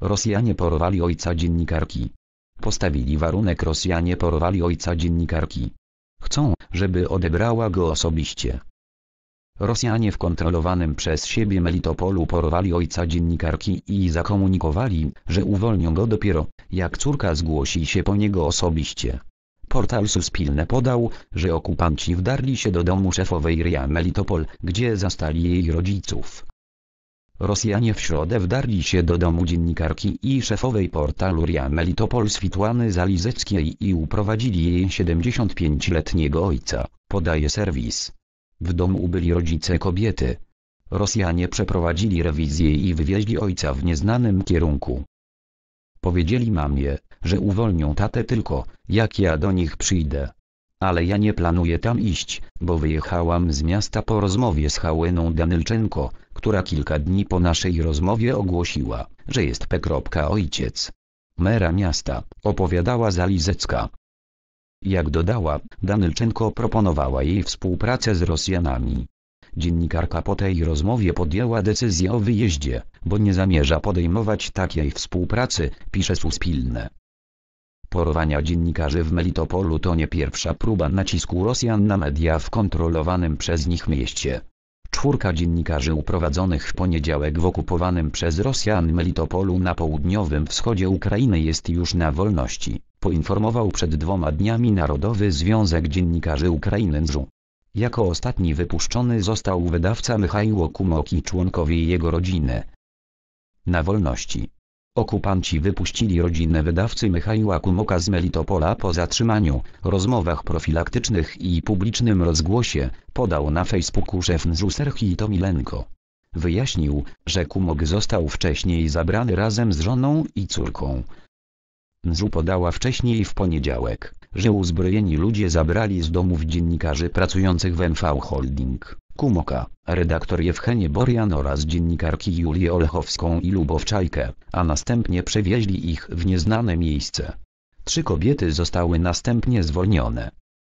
Rosjanie porwali ojca dziennikarki. Postawili warunek Rosjanie porwali ojca dziennikarki. Chcą, żeby odebrała go osobiście. Rosjanie w kontrolowanym przez siebie Melitopolu porwali ojca dziennikarki i zakomunikowali, że uwolnią go dopiero, jak córka zgłosi się po niego osobiście. Portal Suspilne podał, że okupanci wdarli się do domu szefowej RIA Melitopol, gdzie zastali jej rodziców. Rosjanie w środę wdarli się do domu dziennikarki i szefowej portalu RIA Melitopol Switłany Zalizeckiej i uprowadzili jej 75-letniego ojca, podaje serwis. W domu byli rodzice kobiety. Rosjanie przeprowadzili rewizję i wywieźli ojca w nieznanym kierunku. Powiedzieli mamie, że uwolnią tatę tylko, jak ja do nich przyjdę. Ale ja nie planuję tam iść, bo wyjechałam z miasta po rozmowie z Hałyną Danylczenko, która kilka dni po naszej rozmowie ogłosiła, że jest P. Ojciec. Mera miasta, opowiadała Zalizecka. Jak dodała, Danylczenko proponowała jej współpracę z Rosjanami. Dziennikarka po tej rozmowie podjęła decyzję o wyjeździe, bo nie zamierza podejmować takiej współpracy, pisze Suspilne. Porwania dziennikarzy w Melitopolu to nie pierwsza próba nacisku Rosjan na media w kontrolowanym przez nich mieście. Czwórka dziennikarzy uprowadzonych w poniedziałek w okupowanym przez Rosjan Melitopolu na południowym wschodzie Ukrainy jest już na wolności, poinformował przed dwoma dniami Narodowy Związek Dziennikarzy Ukrainy ZRU. Jako ostatni wypuszczony został wydawca Michał Kumok i członkowie jego rodziny. Na wolności Okupanci wypuścili rodzinę wydawcy Michaiła Kumoka z Melitopola po zatrzymaniu, rozmowach profilaktycznych i publicznym rozgłosie, podał na Facebooku szef NZU Serhii Tomilenko. Wyjaśnił, że Kumok został wcześniej zabrany razem z żoną i córką. NZU podała wcześniej w poniedziałek, że uzbrojeni ludzie zabrali z domów dziennikarzy pracujących w NV Holding. Kumoka, redaktor Jewchenie Borian oraz dziennikarki Julię Olechowską i Lubowczajkę, a następnie przewieźli ich w nieznane miejsce. Trzy kobiety zostały następnie zwolnione.